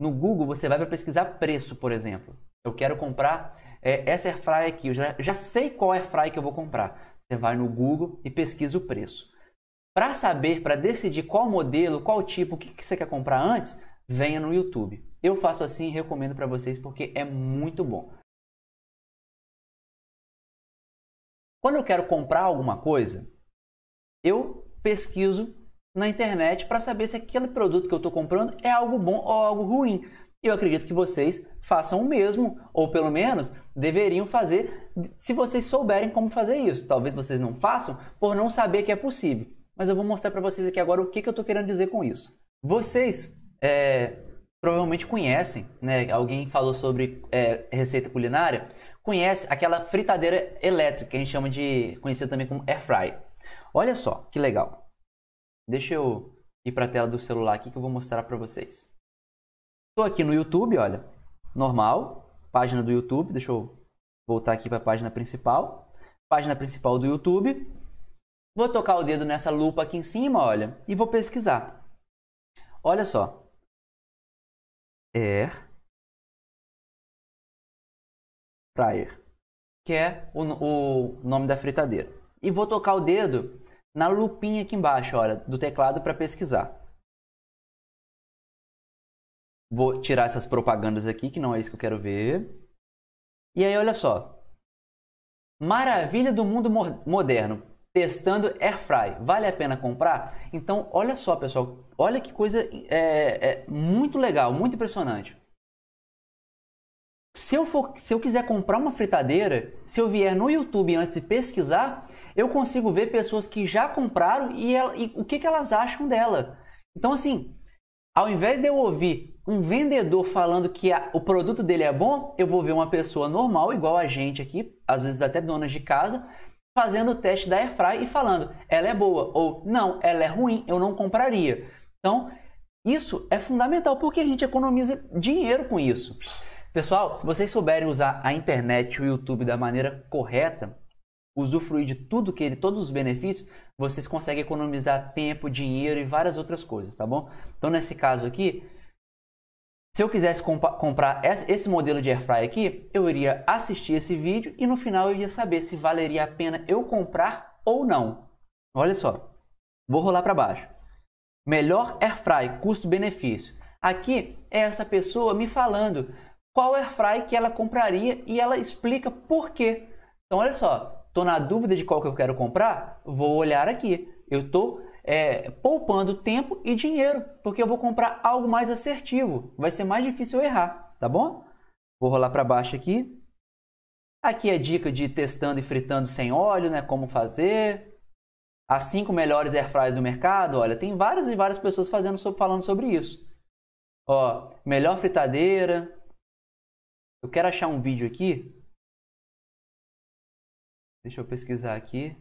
No Google, você vai para pesquisar preço, por exemplo. Eu quero comprar é, essa airfry aqui. Eu já, já sei qual airfry que eu vou comprar. Você vai no Google e pesquisa o preço. Para saber, para decidir qual modelo, qual tipo, o que, que você quer comprar antes, venha no YouTube. Eu faço assim e recomendo para vocês porque é muito bom. Quando eu quero comprar alguma coisa, eu pesquiso na internet para saber se aquele produto que eu estou comprando é algo bom ou algo ruim. Eu acredito que vocês façam o mesmo, ou pelo menos deveriam fazer se vocês souberem como fazer isso. Talvez vocês não façam por não saber que é possível. Mas eu vou mostrar para vocês aqui agora o que, que eu estou querendo dizer com isso. Vocês é, provavelmente conhecem, né? Alguém falou sobre é, receita culinária, conhece aquela fritadeira elétrica que a gente chama de conhecida também como air Fry? Olha só que legal. Deixa eu ir para a tela do celular aqui que eu vou mostrar para vocês. Estou aqui no YouTube, olha, normal, página do YouTube. Deixa eu voltar aqui para a página principal. Página principal do YouTube. Vou tocar o dedo nessa lupa aqui em cima, olha, e vou pesquisar. Olha só. Air Fryer, que é o, o nome da fritadeira. E vou tocar o dedo na lupinha aqui embaixo, olha, do teclado para pesquisar. Vou tirar essas propagandas aqui, que não é isso que eu quero ver. E aí, olha só. Maravilha do mundo moderno. Testando Airfry. Vale a pena comprar? Então, olha só, pessoal. Olha que coisa é, é muito legal, muito impressionante. Se eu, for, se eu quiser comprar uma fritadeira, se eu vier no YouTube antes e pesquisar, eu consigo ver pessoas que já compraram e, ela, e o que, que elas acham dela. Então, assim, ao invés de eu ouvir um vendedor falando que a, o produto dele é bom, eu vou ver uma pessoa normal, igual a gente aqui, às vezes até donas de casa, fazendo o teste da Airfry e falando ela é boa ou não, ela é ruim, eu não compraria. Então, isso é fundamental porque a gente economiza dinheiro com isso. Pessoal, se vocês souberem usar a internet e o YouTube da maneira correta, usufruir de tudo que ele, todos os benefícios, vocês conseguem economizar tempo, dinheiro e várias outras coisas, tá bom? Então, nesse caso aqui, se eu quisesse comprar esse modelo de airfryer aqui, eu iria assistir esse vídeo e no final eu ia saber se valeria a pena eu comprar ou não. Olha só, vou rolar para baixo. Melhor airfryer, custo-benefício. Aqui é essa pessoa me falando qual airfry que ela compraria e ela explica por quê. Então, olha só, estou na dúvida de qual que eu quero comprar, vou olhar aqui. Eu estou é, poupando tempo e dinheiro, porque eu vou comprar algo mais assertivo. Vai ser mais difícil eu errar, tá bom? Vou rolar para baixo aqui. Aqui é dica de testando e fritando sem óleo, né? Como fazer. As cinco melhores airfryers do mercado. Olha, tem várias e várias pessoas fazendo, falando sobre isso. Ó, melhor fritadeira, eu quero achar um vídeo aqui. Deixa eu pesquisar aqui.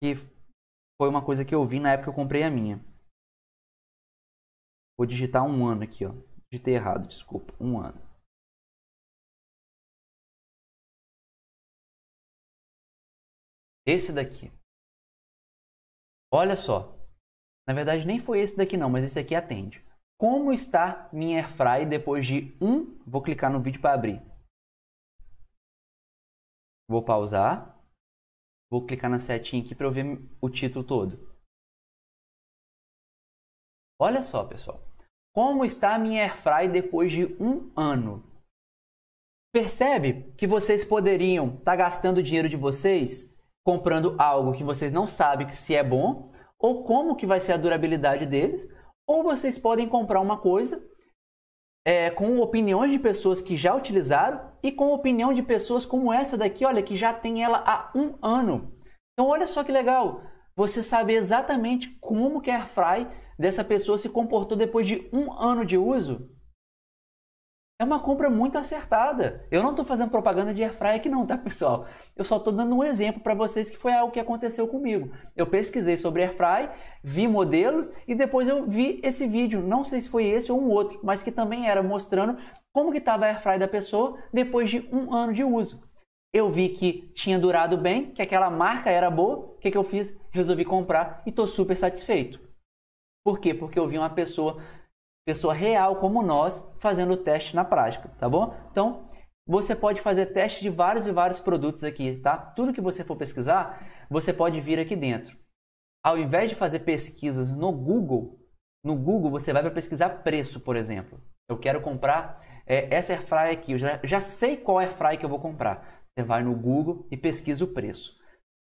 Que foi uma coisa que eu vi na época que eu comprei a minha. Vou digitar um ano aqui, ó. Digitei errado, desculpa. Um ano. Esse daqui. Olha só. Na verdade, nem foi esse daqui não, mas esse aqui atende. Como está minha airfry depois de um? Vou clicar no vídeo para abrir. Vou pausar. Vou clicar na setinha aqui para eu ver o título todo. Olha só, pessoal. Como está minha airfry depois de um ano? Percebe que vocês poderiam estar tá gastando dinheiro de vocês comprando algo que vocês não sabem se é bom ou como que vai ser a durabilidade deles ou vocês podem comprar uma coisa é, com opiniões de pessoas que já utilizaram e com opinião de pessoas como essa daqui, olha, que já tem ela há um ano. Então olha só que legal, você saber exatamente como que a Airfry dessa pessoa se comportou depois de um ano de uso. É uma compra muito acertada. Eu não estou fazendo propaganda de airfryer aqui não, tá, pessoal? Eu só estou dando um exemplo para vocês que foi algo que aconteceu comigo. Eu pesquisei sobre airfry, vi modelos e depois eu vi esse vídeo. Não sei se foi esse ou um outro, mas que também era mostrando como que estava a airfry da pessoa depois de um ano de uso. Eu vi que tinha durado bem, que aquela marca era boa. O que, que eu fiz? Resolvi comprar e estou super satisfeito. Por quê? Porque eu vi uma pessoa pessoa real como nós fazendo o teste na prática, tá bom? Então, você pode fazer teste de vários e vários produtos aqui, tá? Tudo que você for pesquisar, você pode vir aqui dentro. Ao invés de fazer pesquisas no Google, no Google você vai para pesquisar preço, por exemplo. Eu quero comprar é, essa airfryer aqui, eu já, já sei qual airfryer que eu vou comprar. Você vai no Google e pesquisa o preço.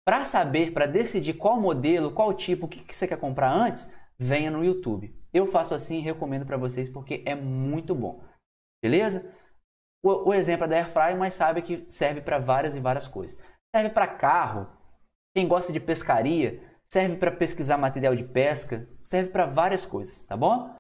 Para saber, para decidir qual modelo, qual tipo, o que, que você quer comprar antes, venha no YouTube. Eu faço assim e recomendo para vocês porque é muito bom. Beleza? O, o exemplo é da airfryer, mas sabe que serve para várias e várias coisas. Serve para carro, quem gosta de pescaria, serve para pesquisar material de pesca, serve para várias coisas, tá bom?